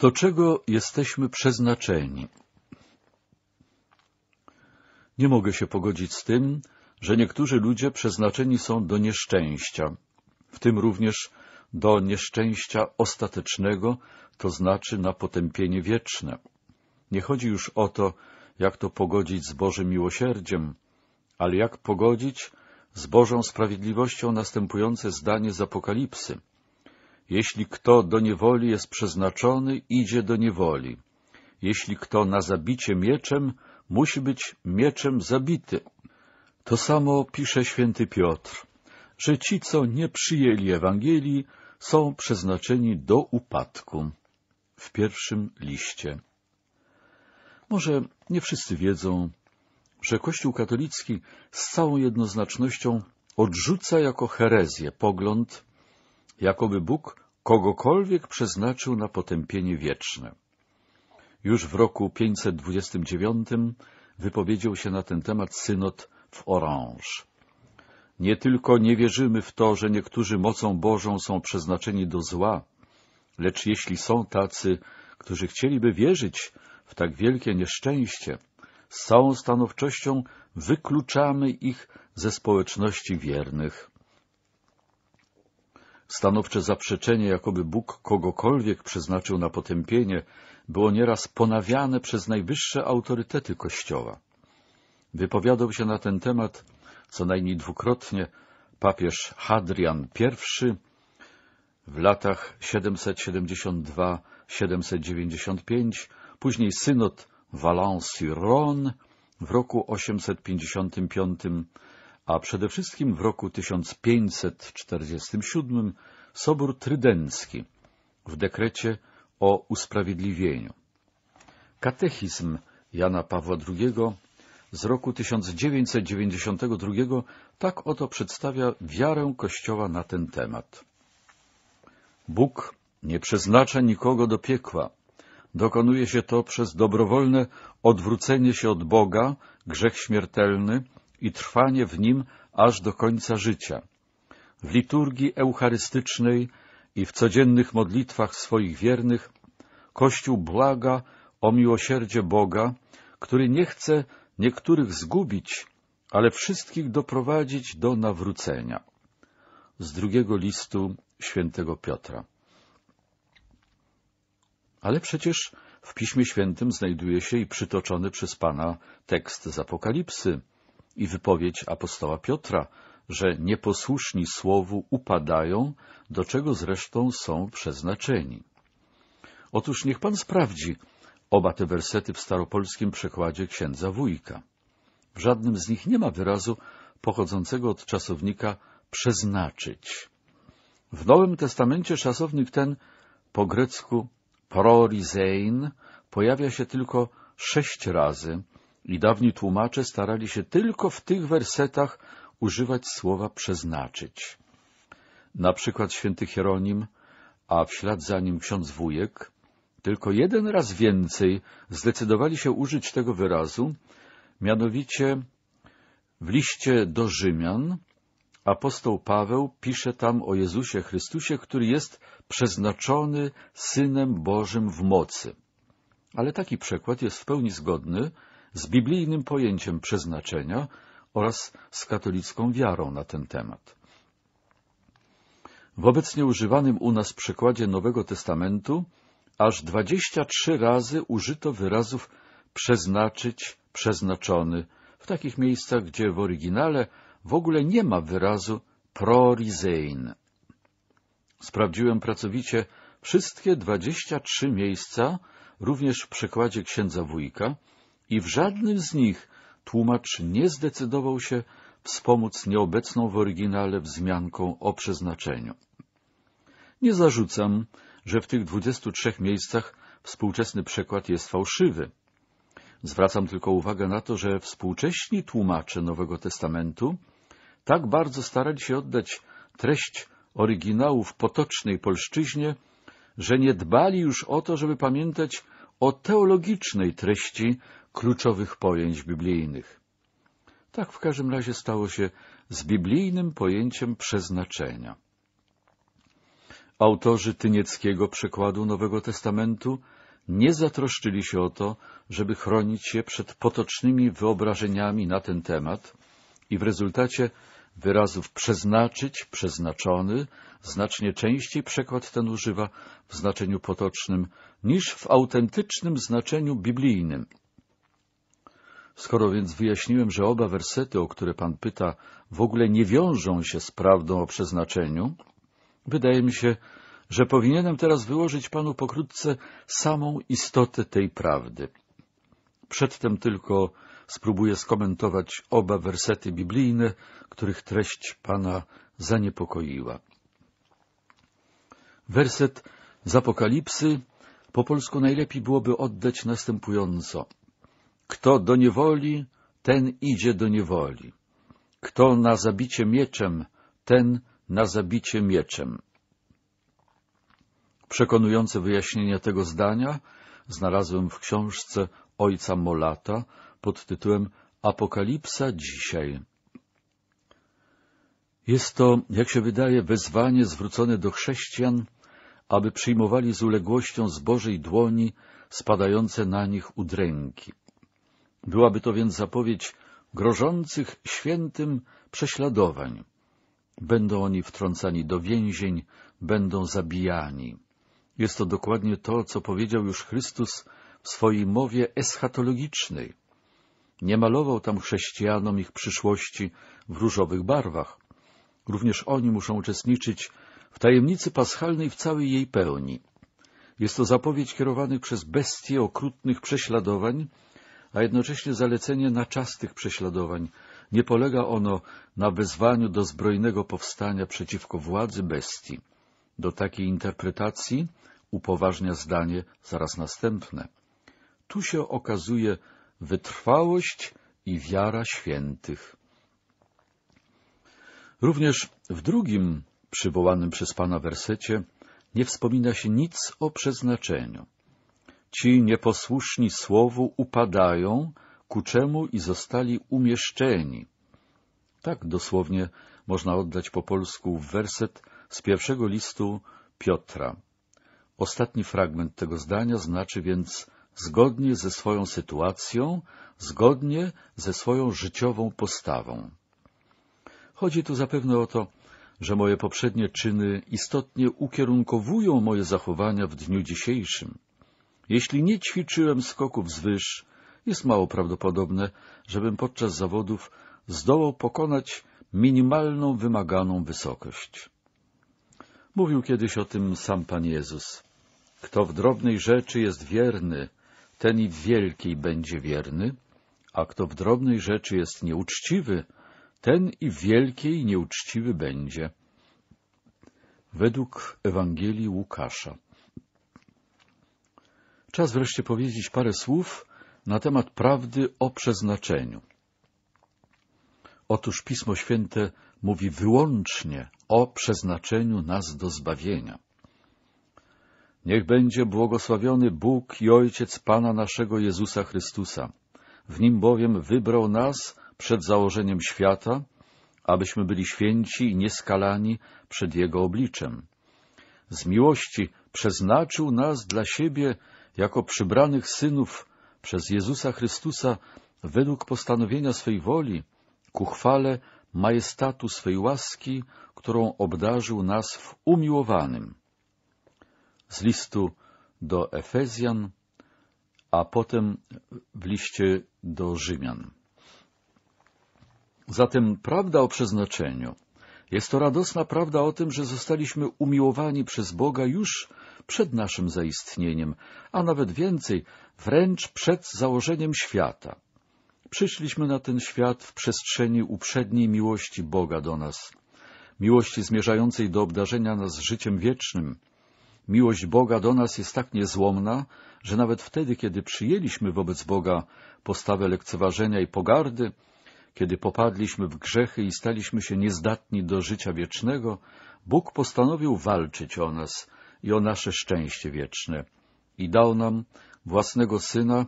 do czego jesteśmy przeznaczeni. Nie mogę się pogodzić z tym, że niektórzy ludzie przeznaczeni są do nieszczęścia, w tym również do nieszczęścia ostatecznego, to znaczy na potępienie wieczne. Nie chodzi już o to, jak to pogodzić z Bożym miłosierdziem, ale jak pogodzić z Bożą sprawiedliwością następujące zdanie z Apokalipsy. Jeśli kto do niewoli jest przeznaczony, idzie do niewoli. Jeśli kto na zabicie mieczem, musi być mieczem zabity. To samo pisze święty Piotr, że ci, co nie przyjęli Ewangelii, są przeznaczeni do upadku. W pierwszym liście. Może nie wszyscy wiedzą, że Kościół katolicki z całą jednoznacznością odrzuca jako herezję pogląd, jakoby Bóg kogokolwiek przeznaczył na potępienie wieczne. Już w roku 529 wypowiedział się na ten temat synod w Orange. Nie tylko nie wierzymy w to, że niektórzy mocą Bożą są przeznaczeni do zła, lecz jeśli są tacy, którzy chcieliby wierzyć w tak wielkie nieszczęście, z całą stanowczością wykluczamy ich ze społeczności wiernych. Stanowcze zaprzeczenie, jakoby Bóg kogokolwiek przeznaczył na potępienie, było nieraz ponawiane przez najwyższe autorytety Kościoła. Wypowiadał się na ten temat co najmniej dwukrotnie papież Hadrian I w latach 772-795, później synod valence rhône w roku 855, a przede wszystkim w roku 1547 Sobór Trydencki w dekrecie o usprawiedliwieniu. Katechizm Jana Pawła II z roku 1992 tak oto przedstawia wiarę Kościoła na ten temat. Bóg nie przeznacza nikogo do piekła. Dokonuje się to przez dobrowolne odwrócenie się od Boga, grzech śmiertelny, i trwanie w nim aż do końca życia. W liturgii eucharystycznej i w codziennych modlitwach swoich wiernych Kościół błaga o miłosierdzie Boga, który nie chce niektórych zgubić, ale wszystkich doprowadzić do nawrócenia. Z drugiego listu świętego Piotra. Ale przecież w Piśmie Świętym znajduje się i przytoczony przez Pana tekst z Apokalipsy i wypowiedź apostoła Piotra, że nieposłuszni słowu upadają, do czego zresztą są przeznaczeni. Otóż niech pan sprawdzi oba te wersety w staropolskim przekładzie księdza wujka. W żadnym z nich nie ma wyrazu pochodzącego od czasownika przeznaczyć. W Nowym Testamencie czasownik ten po grecku prorizein pojawia się tylko sześć razy, i dawni tłumacze starali się tylko w tych wersetach używać słowa przeznaczyć. Na przykład święty Hieronim, a w ślad za nim ksiądz Wujek, tylko jeden raz więcej zdecydowali się użyć tego wyrazu, mianowicie w liście do Rzymian apostoł Paweł pisze tam o Jezusie Chrystusie, który jest przeznaczony Synem Bożym w mocy. Ale taki przekład jest w pełni zgodny z biblijnym pojęciem przeznaczenia oraz z katolicką wiarą na ten temat. W obecnie używanym u nas przekładzie Nowego Testamentu aż 23 razy użyto wyrazów przeznaczyć, przeznaczony, w takich miejscach, gdzie w oryginale w ogóle nie ma wyrazu prorizein. Sprawdziłem pracowicie wszystkie 23 miejsca, również w przekładzie księdza wujka, i w żadnym z nich tłumacz nie zdecydował się wspomóc nieobecną w oryginale wzmianką o przeznaczeniu. Nie zarzucam, że w tych 23 miejscach współczesny przekład jest fałszywy. Zwracam tylko uwagę na to, że współcześni tłumacze Nowego Testamentu tak bardzo starali się oddać treść oryginału w potocznej polszczyźnie, że nie dbali już o to, żeby pamiętać o teologicznej treści kluczowych pojęć biblijnych. Tak w każdym razie stało się z biblijnym pojęciem przeznaczenia. Autorzy tynieckiego przekładu Nowego Testamentu nie zatroszczyli się o to, żeby chronić się przed potocznymi wyobrażeniami na ten temat i w rezultacie wyrazów przeznaczyć, przeznaczony, znacznie częściej przekład ten używa w znaczeniu potocznym niż w autentycznym znaczeniu biblijnym. Skoro więc wyjaśniłem, że oba wersety, o które Pan pyta, w ogóle nie wiążą się z prawdą o przeznaczeniu, wydaje mi się, że powinienem teraz wyłożyć Panu pokrótce samą istotę tej prawdy. Przedtem tylko spróbuję skomentować oba wersety biblijne, których treść Pana zaniepokoiła. Werset z Apokalipsy po polsku najlepiej byłoby oddać następująco. Kto do niewoli, ten idzie do niewoli. Kto na zabicie mieczem, ten na zabicie mieczem. Przekonujące wyjaśnienie tego zdania znalazłem w książce ojca Molata pod tytułem Apokalipsa dzisiaj. Jest to, jak się wydaje, wezwanie zwrócone do chrześcijan, aby przyjmowali z uległością z Bożej dłoni spadające na nich udręki. Byłaby to więc zapowiedź grożących świętym prześladowań. Będą oni wtrącani do więzień, będą zabijani. Jest to dokładnie to, co powiedział już Chrystus w swojej mowie eschatologicznej. Nie malował tam chrześcijanom ich przyszłości w różowych barwach. Również oni muszą uczestniczyć w tajemnicy paschalnej w całej jej pełni. Jest to zapowiedź kierowanych przez bestie okrutnych prześladowań, a jednocześnie zalecenie na czas tych prześladowań. Nie polega ono na wezwaniu do zbrojnego powstania przeciwko władzy bestii do takiej interpretacji upoważnia zdanie zaraz następne. Tu się okazuje wytrwałość i wiara świętych. Również w drugim przywołanym przez Pana wersecie nie wspomina się nic o przeznaczeniu. Ci nieposłuszni słowu upadają, ku czemu i zostali umieszczeni. Tak dosłownie można oddać po polsku werset z pierwszego listu Piotra. Ostatni fragment tego zdania znaczy więc zgodnie ze swoją sytuacją, zgodnie ze swoją życiową postawą. Chodzi tu zapewne o to, że moje poprzednie czyny istotnie ukierunkowują moje zachowania w dniu dzisiejszym. Jeśli nie ćwiczyłem skoków zwyż, jest mało prawdopodobne, żebym podczas zawodów zdołał pokonać minimalną wymaganą wysokość. Mówił kiedyś o tym sam Pan Jezus. Kto w drobnej rzeczy jest wierny, ten i w wielkiej będzie wierny, a kto w drobnej rzeczy jest nieuczciwy, ten i w wielkiej nieuczciwy będzie. Według Ewangelii Łukasza. Czas wreszcie powiedzieć parę słów na temat prawdy o przeznaczeniu. Otóż Pismo Święte mówi wyłącznie o przeznaczeniu nas do zbawienia. Niech będzie błogosławiony Bóg i Ojciec Pana naszego Jezusa Chrystusa. W Nim bowiem wybrał nas przed założeniem świata, abyśmy byli święci i nieskalani przed Jego obliczem. Z miłości przeznaczył nas dla siebie jako przybranych synów przez Jezusa Chrystusa według postanowienia swej woli ku chwale majestatu swej łaski, którą obdarzył nas w umiłowanym. Z listu do Efezjan, a potem w liście do Rzymian. Zatem prawda o przeznaczeniu jest to radosna prawda o tym, że zostaliśmy umiłowani przez Boga już przed naszym zaistnieniem, a nawet więcej, wręcz przed założeniem świata. Przyszliśmy na ten świat w przestrzeni uprzedniej miłości Boga do nas, miłości zmierzającej do obdarzenia nas życiem wiecznym. Miłość Boga do nas jest tak niezłomna, że nawet wtedy, kiedy przyjęliśmy wobec Boga postawę lekceważenia i pogardy, kiedy popadliśmy w grzechy i staliśmy się niezdatni do życia wiecznego, Bóg postanowił walczyć o nas i o nasze szczęście wieczne i dał nam własnego Syna,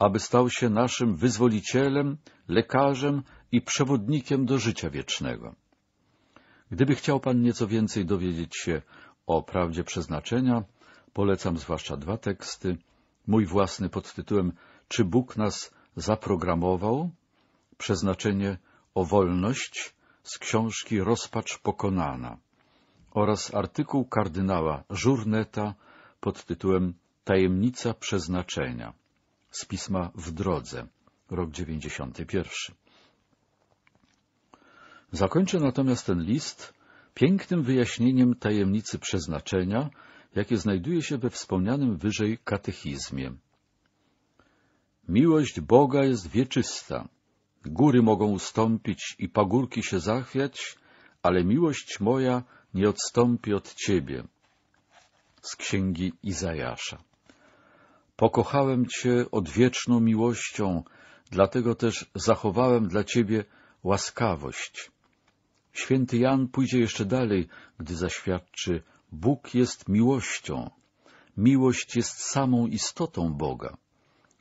aby stał się naszym wyzwolicielem, lekarzem i przewodnikiem do życia wiecznego. Gdyby chciał Pan nieco więcej dowiedzieć się o prawdzie przeznaczenia, polecam zwłaszcza dwa teksty. Mój własny pod tytułem Czy Bóg nas zaprogramował? Przeznaczenie o wolność z książki Rozpacz pokonana oraz artykuł kardynała Żurneta pod tytułem Tajemnica przeznaczenia z pisma W drodze, rok 91. Zakończę natomiast ten list pięknym wyjaśnieniem tajemnicy przeznaczenia, jakie znajduje się we wspomnianym wyżej katechizmie. Miłość Boga jest wieczysta. Góry mogą ustąpić i pagórki się zachwiać, ale miłość moja nie odstąpi od Ciebie. Z księgi Izajasza. Pokochałem Cię odwieczną miłością, dlatego też zachowałem dla Ciebie łaskawość. Święty Jan pójdzie jeszcze dalej, gdy zaświadczy, Bóg jest miłością. Miłość jest samą istotą Boga.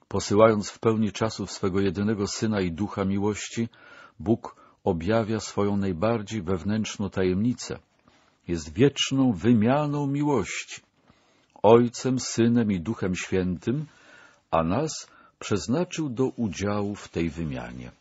Posyłając w pełni czasów swego jedynego Syna i Ducha Miłości, Bóg objawia swoją najbardziej wewnętrzną tajemnicę. Jest wieczną wymianą miłości. Ojcem, Synem i Duchem Świętym, a nas przeznaczył do udziału w tej wymianie.